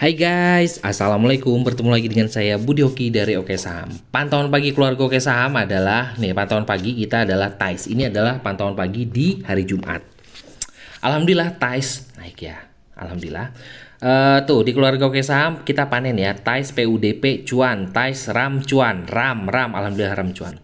Hai guys, Assalamualaikum Bertemu lagi dengan saya Budi Hoki dari Oke Saham Pantauan pagi keluarga Oke Saham adalah Nih pantauan pagi kita adalah TAIS Ini adalah pantauan pagi di hari Jumat Alhamdulillah TAIS naik ya Alhamdulillah Uh, tuh di keluarga Oke Saham kita panen ya TAIS PUDP cuan TAIS RAM cuan RAM RAM alhamdulillah RAM cuan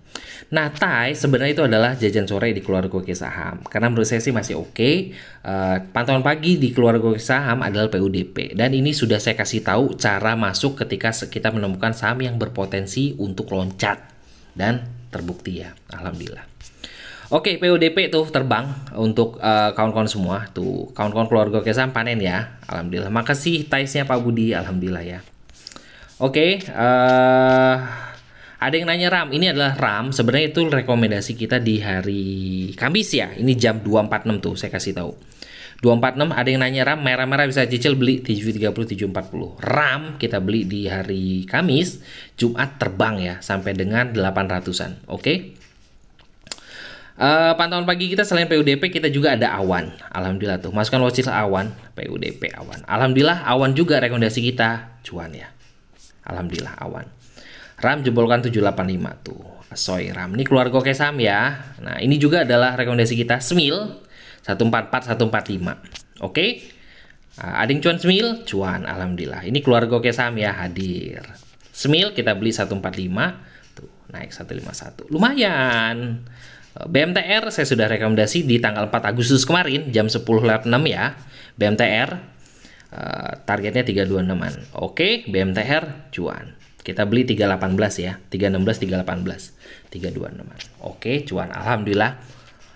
Nah, TAI sebenarnya itu adalah jajan sore di keluarga Oke Saham. Karena menurut saya sih masih oke. Okay. Uh, eh, pantauan pagi di keluarga Oke Saham adalah PUDP. Dan ini sudah saya kasih tahu cara masuk ketika kita menemukan saham yang berpotensi untuk loncat. Dan terbukti ya, Alhamdulillah. Oke, PUDP tuh terbang untuk kawan eh, kawan-kawan semua tuh. Kawan-kawan keluarga Kesam panen ya. Alhamdulillah. Makasih Taisnya Pak Budi, alhamdulillah ya. Oke, uh, ada yang nanya RAM. Ini adalah RAM. Sebenarnya itu rekomendasi kita di hari Kamis ya. Ini jam 2.46 tuh saya kasih tahu. 246 ada yang nanya RAM merah-merah bisa cicil beli 730 740. RAM kita beli di hari Kamis, Jumat terbang ya sampai dengan 800-an. Oke. Okay? Uh, pantauan pagi kita selain PUDP kita juga ada awan. Alhamdulillah tuh. Masukkan watchlist awan, PUDP awan. Alhamdulillah awan juga rekomendasi kita cuan ya. Alhamdulillah awan. RAM jebolkan 785 tuh. Soy RAM. Ini keluar gue kesam ya. Nah, ini juga adalah rekomendasi kita semil. 144 145. Oke. Okay? Uh, yang cuan semil cuan alhamdulillah. Ini keluar gue kesam ya hadir. Semil kita beli 145 tuh naik 151. Lumayan. BMTR saya sudah rekomendasi di tanggal 4 Agustus kemarin jam 10.06 ya. BMTR uh, eh, targetnya 326-an. Oke, BMTR cuan. Kita beli 318 ya, 316 318 326-an. Oke, cuan alhamdulillah.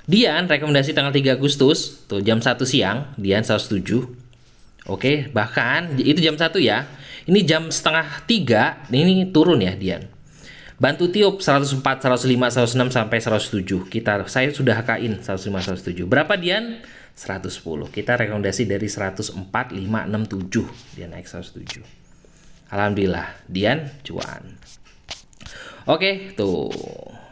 Dian rekomendasi tanggal 3 Agustus tuh jam 1 siang, Dian 107. Oke, bahkan itu jam 1 ya. Ini jam setengah 3, ini turun ya Dian Bantu tiup 104, 105, 106 sampai 107. Kita saya sudah hakain 105, 107. Berapa Dian? 110. Kita rekomendasi dari 104, 5, 6, 7. Dia naik 107. Alhamdulillah, Dian cuan. Oke, tuh.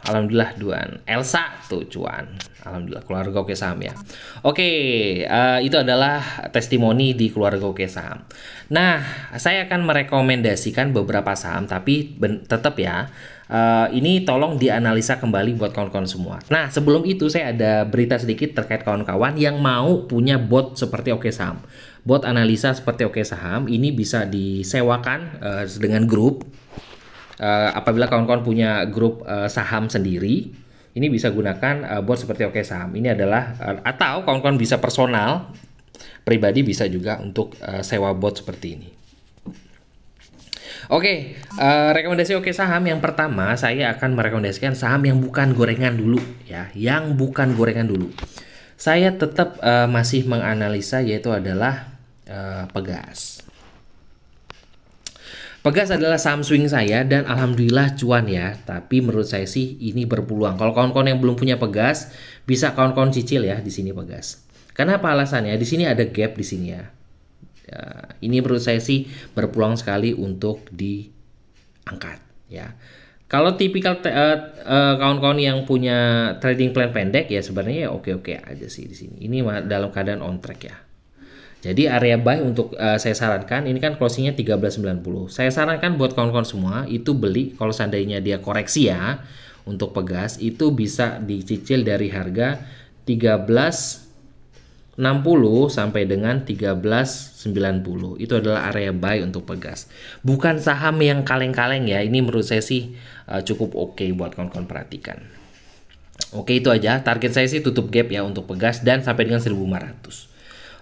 Alhamdulillah duan. Elsa tuh cuan. Alhamdulillah keluarga oke saham ya. Oke, uh, itu adalah testimoni di keluarga oke saham. Nah, saya akan merekomendasikan beberapa saham tapi tetap ya Uh, ini tolong dianalisa kembali buat kawan-kawan semua. Nah, sebelum itu saya ada berita sedikit terkait kawan-kawan yang mau punya bot seperti Oke Saham. Bot analisa seperti Oke Saham ini bisa disewakan uh, dengan grup uh, apabila kawan-kawan punya grup uh, saham sendiri, ini bisa gunakan uh, bot seperti Oke Saham. Ini adalah uh, atau kawan-kawan bisa personal, pribadi bisa juga untuk uh, sewa bot seperti ini. Oke, okay, uh, rekomendasi oke saham yang pertama saya akan merekomendasikan saham yang bukan gorengan dulu ya, yang bukan gorengan dulu. Saya tetap uh, masih menganalisa yaitu adalah uh, Pegas. Pegas adalah saham swing saya dan alhamdulillah cuan ya. Tapi menurut saya sih ini berpeluang. Kalau kawan-kawan yang belum punya Pegas, bisa kawan-kawan cicil ya di sini Pegas. Karena apa alasannya? Di sini ada gap di sini ya. ya ini menurut saya sih berpeluang sekali untuk diangkat ya. Kalau tipikal eh, eh, kawan-kawan yang punya trading plan pendek ya sebenarnya ya oke-oke aja sih di sini. Ini dalam keadaan on track ya. Jadi area buy untuk uh, saya sarankan ini kan closingnya 1390. Saya sarankan buat kawan-kawan semua itu beli kalau seandainya dia koreksi ya untuk pegas itu bisa dicicil dari harga 1360 sampai dengan 1390. Itu adalah area buy untuk pegas. Bukan saham yang kaleng-kaleng ya. Ini menurut saya sih uh, cukup oke okay buat kawan-kawan perhatikan. Oke itu aja. Target saya sih tutup gap ya untuk pegas dan sampai dengan 1500.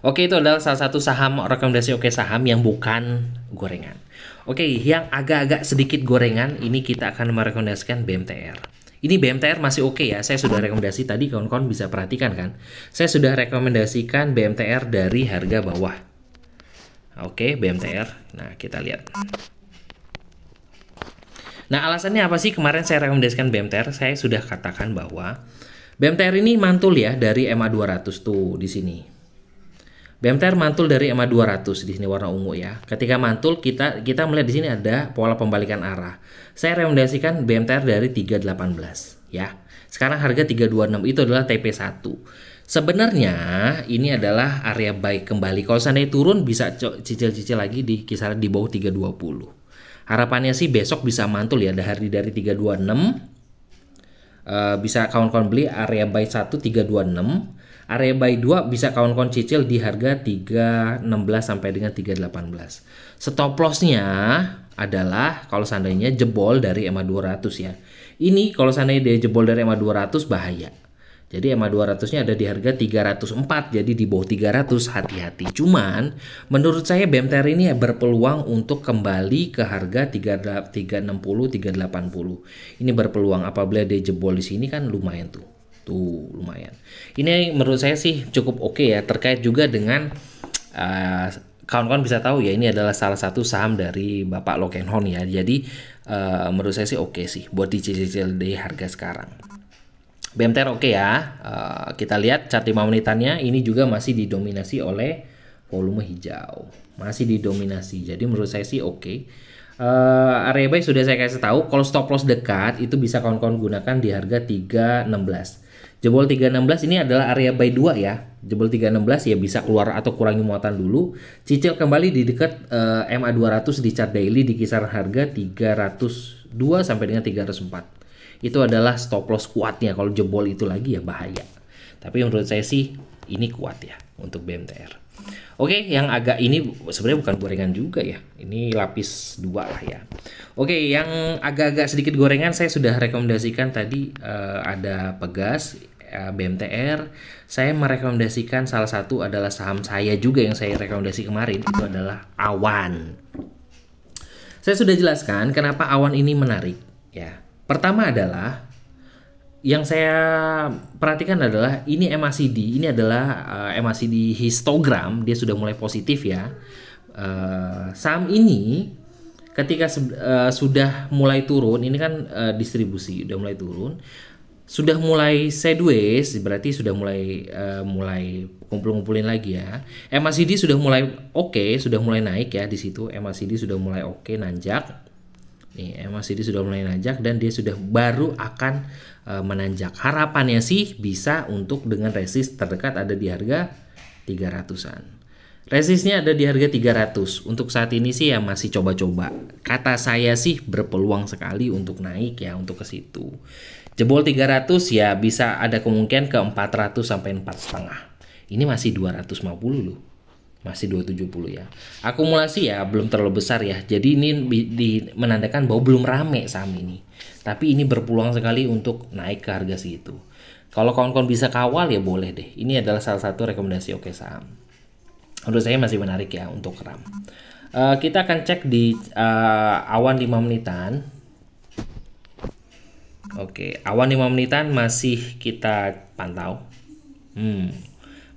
Oke, itu adalah salah satu saham rekomendasi oke saham yang bukan gorengan. Oke, yang agak-agak sedikit gorengan ini kita akan merekomendasikan BMTR. Ini BMTR masih oke ya, saya sudah rekomendasi tadi kawan-kawan bisa perhatikan kan. Saya sudah rekomendasikan BMTR dari harga bawah. Oke, BMTR. Nah, kita lihat. Nah, alasannya apa sih kemarin saya rekomendasikan BMTR? Saya sudah katakan bahwa BMTR ini mantul ya dari MA200 tuh di sini. BMTR mantul dari EMA 200 di sini warna ungu ya. Ketika mantul kita kita melihat di sini ada pola pembalikan arah. Saya rekomendasikan BMTR dari 318 ya. Sekarang harga 326 itu adalah TP1. Sebenarnya ini adalah area baik kembali. Kalau seandainya turun bisa cicil-cicil lagi di kisaran di bawah 320. Harapannya sih besok bisa mantul ya dari dari 326 uh, eh, bisa kawan-kawan beli area buy 1326 Area buy 2 bisa kawan-kawan cicil di harga 316 sampai dengan 318. Stop lossnya adalah kalau seandainya jebol dari EMA 200 ya. Ini kalau seandainya dia jebol dari EMA 200 bahaya. Jadi EMA 200-nya ada di harga 304, jadi di bawah 300 hati-hati. Cuman menurut saya BMTR ini berpeluang untuk kembali ke harga 360 380. Ini berpeluang apabila dia jebol di sini kan lumayan tuh. Tuh, lumayan. Ini menurut saya sih cukup oke okay ya terkait juga dengan kawan eh, kawan-kawan bisa tahu ya ini adalah salah satu saham dari Bapak Lokenhon ya. Jadi uh, menurut saya sih oke okay sih buat di CCCLD harga sekarang. BMTR oke okay ya. Uh, kita lihat chart 5 menitannya ini juga masih didominasi oleh volume hijau. Masih didominasi. Jadi menurut saya sih oke. Okay. Uh, area buy sudah saya kasih tahu kalau stop loss dekat itu bisa kawan-kawan gunakan di harga 316 Jebol 316 ini adalah area buy 2 ya. Jebol 316 ya bisa keluar atau kurangi muatan dulu. Cicil kembali di dekat uh, eh, MA 200 di chart daily di kisaran harga 302 sampai dengan 304. Itu adalah stop loss kuatnya. Kalau jebol itu lagi ya bahaya. Tapi menurut saya sih ini kuat ya untuk BMTR. Oke, okay, yang agak ini sebenarnya bukan gorengan juga ya. Ini lapis dua lah ya. Oke, okay, yang agak-agak sedikit gorengan saya sudah rekomendasikan tadi uh, ada pegas uh, eh, BMTR. Saya merekomendasikan salah satu adalah saham saya juga yang saya rekomendasi kemarin itu adalah Awan. Saya sudah jelaskan kenapa Awan ini menarik ya. Pertama adalah yang saya perhatikan adalah ini MACD, ini adalah uh, eh, MACD histogram, dia sudah mulai positif ya. Uh, saham ini ketika uh, sudah mulai turun, ini kan uh, distribusi sudah mulai turun, sudah mulai sideways, berarti sudah mulai uh, mulai kumpul-kumpulin lagi ya. MACD sudah mulai oke, okay, sudah mulai naik ya di situ. MACD sudah mulai oke okay, nanjak Nih, dia sudah mulai nanjak dan dia sudah baru akan e, menanjak. Harapannya sih bisa untuk dengan resist terdekat ada di harga 300-an. Resistnya ada di harga 300. Untuk saat ini sih ya masih coba-coba. Kata saya sih berpeluang sekali untuk naik ya untuk ke situ. Jebol 300 ya bisa ada kemungkinan ke 400 sampai 4,5. Ini masih 250 loh masih 270 ya. Akumulasi ya belum terlalu besar ya. Jadi ini di, menandakan bahwa belum rame saham ini. Tapi ini berpeluang sekali untuk naik ke harga segitu. Kalau kawan-kawan bisa kawal ya boleh deh. Ini adalah salah satu rekomendasi oke saham. Menurut saya masih menarik ya untuk RAM. Uh, kita akan cek di uh, awan 5 menitan. Oke, awan 5 menitan masih kita pantau. Hmm,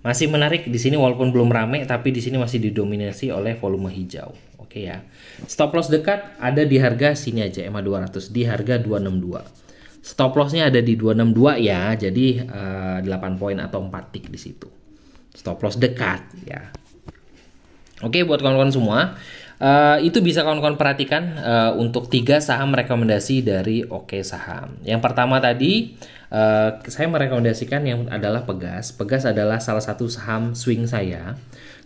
masih menarik di sini walaupun belum rame tapi di sini masih didominasi oleh volume hijau. Oke ya. Stop loss dekat ada di harga sini aja EMA 200 di harga 262. Stop lossnya ada di 262 ya, jadi uh, eh, 8 poin atau 4 tick di situ. Stop loss dekat ya. Oke buat kawan-kawan semua, Eh, itu bisa kawan-kawan perhatikan uh, untuk tiga saham rekomendasi dari Oke Saham. Yang pertama tadi uh, saya merekomendasikan yang adalah Pegas. Pegas adalah salah satu saham swing saya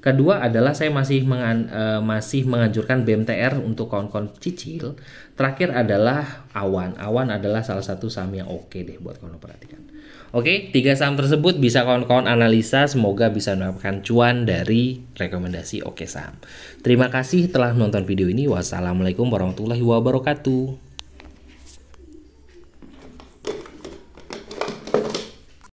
Kedua adalah saya masih mengan, uh, masih menganjurkan BMTR untuk kawan-kawan cicil. Terakhir adalah awan. Awan adalah salah satu saham yang oke okay deh buat kawan kawan perhatikan. Oke, okay, tiga saham tersebut bisa kawan-kawan analisa. Semoga bisa mendapatkan cuan dari rekomendasi Oke Saham. Terima kasih telah menonton video ini. Wassalamualaikum warahmatullahi wabarakatuh.